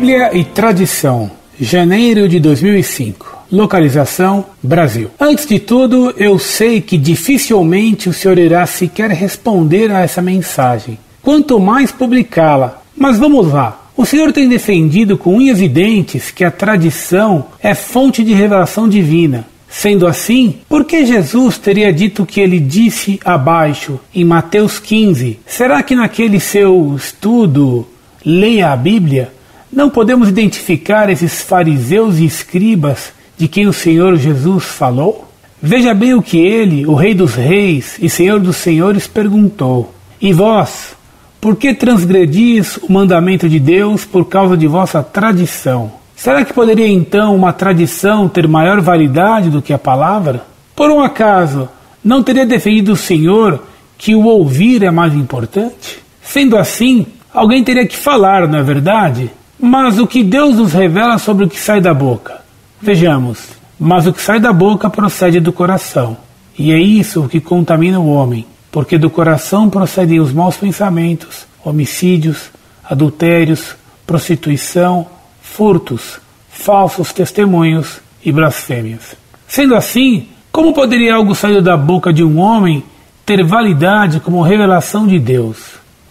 Bíblia e Tradição, janeiro de 2005. Localização: Brasil. Antes de tudo, eu sei que dificilmente o senhor irá sequer responder a essa mensagem, quanto mais publicá-la. Mas vamos lá. O senhor tem defendido com unhas e dentes que a tradição é fonte de revelação divina. Sendo assim, por que Jesus teria dito o que ele disse abaixo em Mateus 15? Será que naquele seu estudo, leia a Bíblia, não podemos identificar esses fariseus e escribas de quem o Senhor Jesus falou? Veja bem o que ele, o Rei dos Reis e Senhor dos Senhores, perguntou: E vós, por que transgredis o mandamento de Deus por causa de vossa tradição? Será que poderia então uma tradição ter maior validade do que a palavra? Por um acaso, não teria defendido o Senhor que o ouvir é mais importante? Sendo assim, alguém teria que falar, não é verdade? Mas o que Deus nos revela sobre o que sai da boca? Vejamos. Mas o que sai da boca procede do coração, e é isso o que contamina o homem, porque do coração procedem os maus pensamentos, homicídios, adultérios, prostituição, furtos, falsos testemunhos e blasfêmias. Sendo assim, como poderia algo sair da boca de um homem ter validade como revelação de Deus?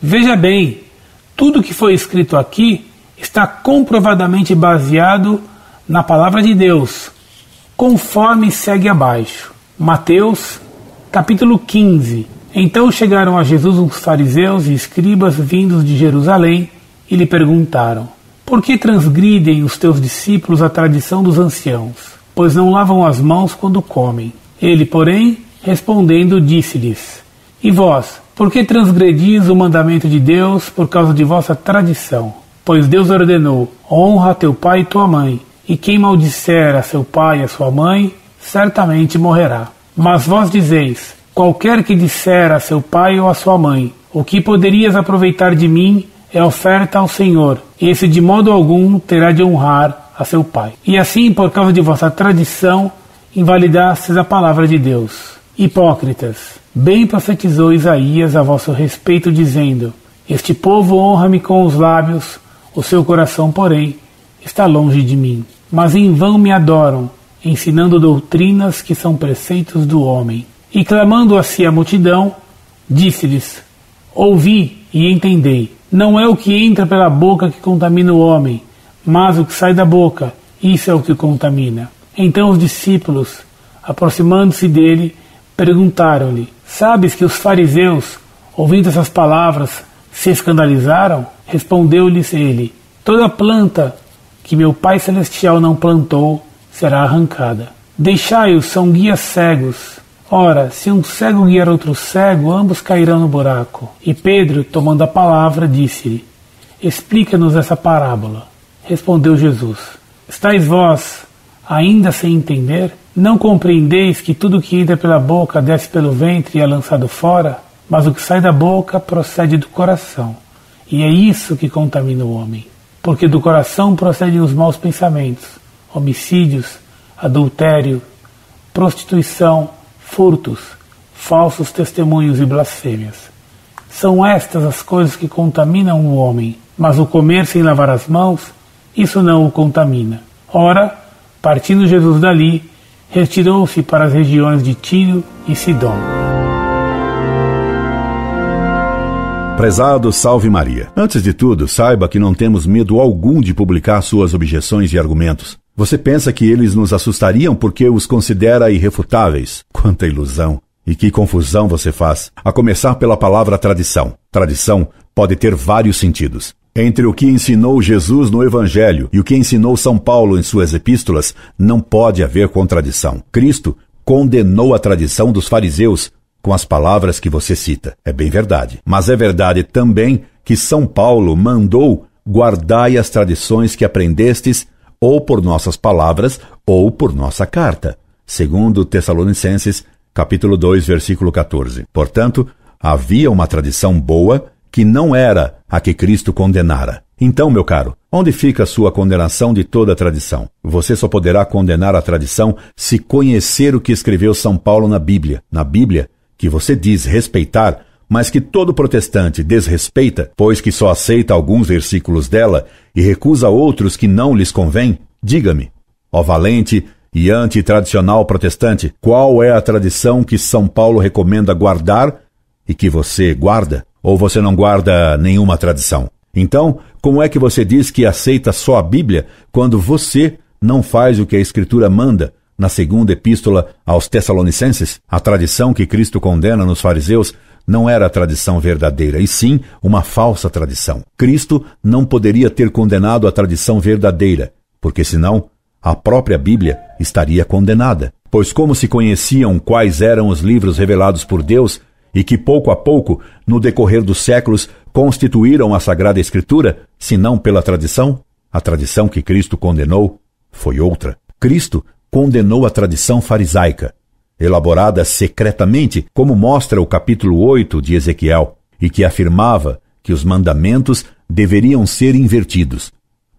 Veja bem, tudo que foi escrito aqui está comprovadamente baseado na palavra de Deus, conforme segue abaixo. Mateus, capítulo 15. Então chegaram a Jesus os fariseus e escribas vindos de Jerusalém e lhe perguntaram: Por que transgridem os teus discípulos a tradição dos anciãos? Pois não lavam as mãos quando comem. Ele, porém, respondendo, disse-lhes: E vós, por que transgredis o mandamento de Deus por causa de vossa tradição? Pois Deus ordenou: honra teu pai e tua mãe, e quem maldisser a seu pai e a sua mãe, certamente morrerá. Mas vós dizeis: qualquer que disser a seu pai ou a sua mãe, o que poderias aproveitar de mim é oferta ao Senhor, esse de modo algum terá de honrar a seu pai. E assim, por causa de vossa tradição, invalidastes a palavra de Deus. Hipócritas, bem profetizou Isaías a vosso respeito, dizendo: Este povo honra-me com os lábios, o seu coração, porém, está longe de mim. Mas em vão me adoram, ensinando doutrinas que são preceitos do homem. E clamando a si a multidão, disse-lhes: Ouvi e entendei. Não é o que entra pela boca que contamina o homem, mas o que sai da boca, isso é o que o contamina. Então os discípulos, aproximando-se dele, perguntaram-lhe: Sabes que os fariseus, ouvindo essas palavras, se escandalizaram? Respondeu-lhes ele: Toda planta que meu Pai Celestial não plantou será arrancada. Deixai-os, são guias cegos. Ora, se um cego guiar outro cego, ambos cairão no buraco. E Pedro, tomando a palavra, disse-lhe: Explica-nos essa parábola. Respondeu Jesus: Estais vós ainda sem entender? Não compreendeis que tudo que entra pela boca desce pelo ventre e é lançado fora? Mas o que sai da boca procede do coração e é isso que contamina o homem, porque do coração procedem os maus pensamentos, homicídios, adultério, prostituição, furtos, falsos testemunhos e blasfêmias. São estas as coisas que contaminam o homem, mas o comer sem lavar as mãos, isso não o contamina. Ora, partindo Jesus dali, retirou-se para as regiões de Tiro e Sidom. Prezado Salve Maria. Antes de tudo, saiba que não temos medo algum de publicar suas objeções e argumentos. Você pensa que eles nos assustariam porque os considera irrefutáveis? Quanta ilusão! E que confusão você faz, a começar pela palavra tradição. Tradição pode ter vários sentidos. Entre o que ensinou Jesus no Evangelho e o que ensinou São Paulo em suas epístolas, não pode haver contradição. Cristo condenou a tradição dos fariseus com as palavras que você cita. É bem verdade. Mas é verdade também que São Paulo mandou guardai as tradições que aprendestes, ou por nossas palavras, ou por nossa carta. Segundo Tessalonicenses, capítulo 2, versículo 14. Portanto, havia uma tradição boa que não era a que Cristo condenara. Então, meu caro, onde fica a sua condenação de toda a tradição? Você só poderá condenar a tradição se conhecer o que escreveu São Paulo na Bíblia. Na Bíblia, que você diz respeitar, mas que todo protestante desrespeita, pois que só aceita alguns versículos dela e recusa outros que não lhes convém, diga-me, ó valente e antitradicional protestante, qual é a tradição que São Paulo recomenda guardar e que você guarda? Ou você não guarda nenhuma tradição? Então, como é que você diz que aceita só a Bíblia quando você não faz o que a Escritura manda, na segunda epístola aos Tessalonicenses, a tradição que Cristo condena nos fariseus não era a tradição verdadeira, e sim uma falsa tradição. Cristo não poderia ter condenado a tradição verdadeira, porque senão a própria Bíblia estaria condenada. Pois, como se conheciam quais eram os livros revelados por Deus e que pouco a pouco, no decorrer dos séculos, constituíram a Sagrada Escritura, se não pela tradição? A tradição que Cristo condenou foi outra. Cristo condenou a tradição farisaica, elaborada secretamente, como mostra o capítulo 8 de Ezequiel, e que afirmava que os mandamentos deveriam ser invertidos.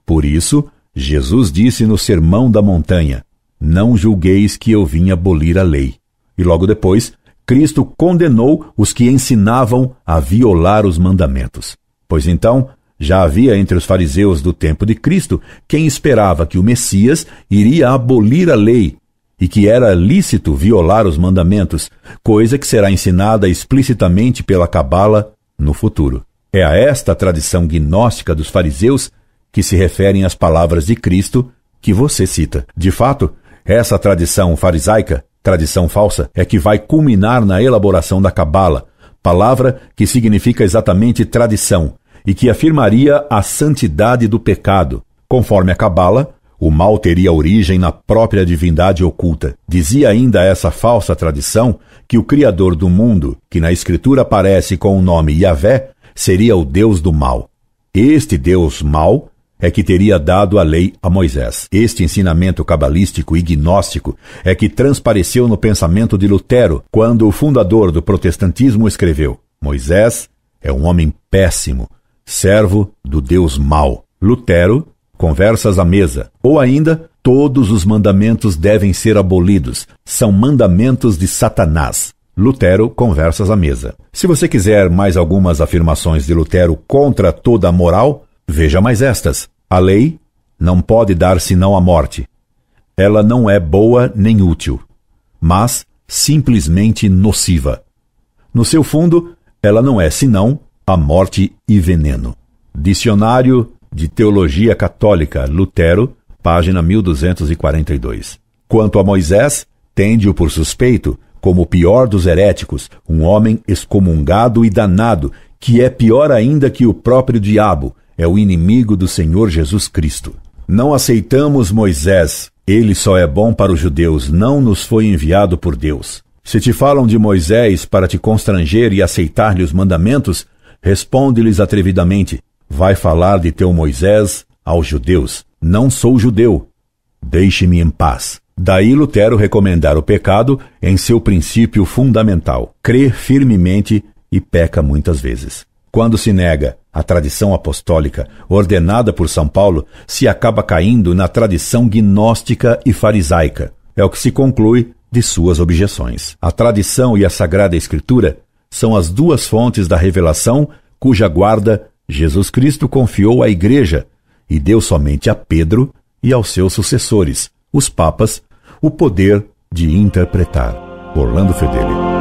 Por isso, Jesus disse no Sermão da Montanha: Não julgueis que eu vim abolir a lei. E logo depois, Cristo condenou os que ensinavam a violar os mandamentos. Pois então, já havia entre os fariseus do tempo de Cristo quem esperava que o Messias iria abolir a lei e que era lícito violar os mandamentos, coisa que será ensinada explicitamente pela Cabala no futuro. É a esta tradição gnóstica dos fariseus que se referem as palavras de Cristo que você cita. De fato, essa tradição farisaica, tradição falsa, é que vai culminar na elaboração da Cabala, palavra que significa exatamente tradição, e que afirmaria a santidade do pecado. Conforme a Cabala, o mal teria origem na própria divindade oculta. Dizia ainda essa falsa tradição que o Criador do mundo, que na Escritura aparece com o nome Yahvé, seria o Deus do mal. Este Deus mal é que teria dado a lei a Moisés. Este ensinamento cabalístico e gnóstico é que transpareceu no pensamento de Lutero quando o fundador do protestantismo escreveu: Moisés é um homem péssimo servo do Deus mau. Lutero, conversas à mesa. Ou ainda, todos os mandamentos devem ser abolidos, são mandamentos de Satanás. Lutero, conversas à mesa. Se você quiser mais algumas afirmações de Lutero contra toda a moral, veja mais estas. A lei não pode dar senão a morte. Ela não é boa nem útil, mas simplesmente nociva. No seu fundo, ela não é senão a Morte e Veneno. Dicionário de Teologia Católica, Lutero, página 1242. Quanto a Moisés, tende-o por suspeito, como o pior dos heréticos, um homem excomungado e danado, que é pior ainda que o próprio diabo, é o inimigo do Senhor Jesus Cristo. Não aceitamos Moisés, ele só é bom para os judeus, não nos foi enviado por Deus. Se te falam de Moisés para te constranger e aceitar-lhe os mandamentos, Responde-lhes atrevidamente: Vai falar de teu Moisés aos judeus. Não sou judeu. Deixe-me em paz. Daí Lutero recomendar o pecado em seu princípio fundamental: crer firmemente e peca muitas vezes. Quando se nega a tradição apostólica ordenada por São Paulo, se acaba caindo na tradição gnóstica e farisaica. É o que se conclui de suas objeções. A tradição e a Sagrada Escritura são as duas fontes da revelação cuja guarda Jesus Cristo confiou à Igreja e deu somente a Pedro e aos seus sucessores, os papas, o poder de interpretar. Orlando Fedeli.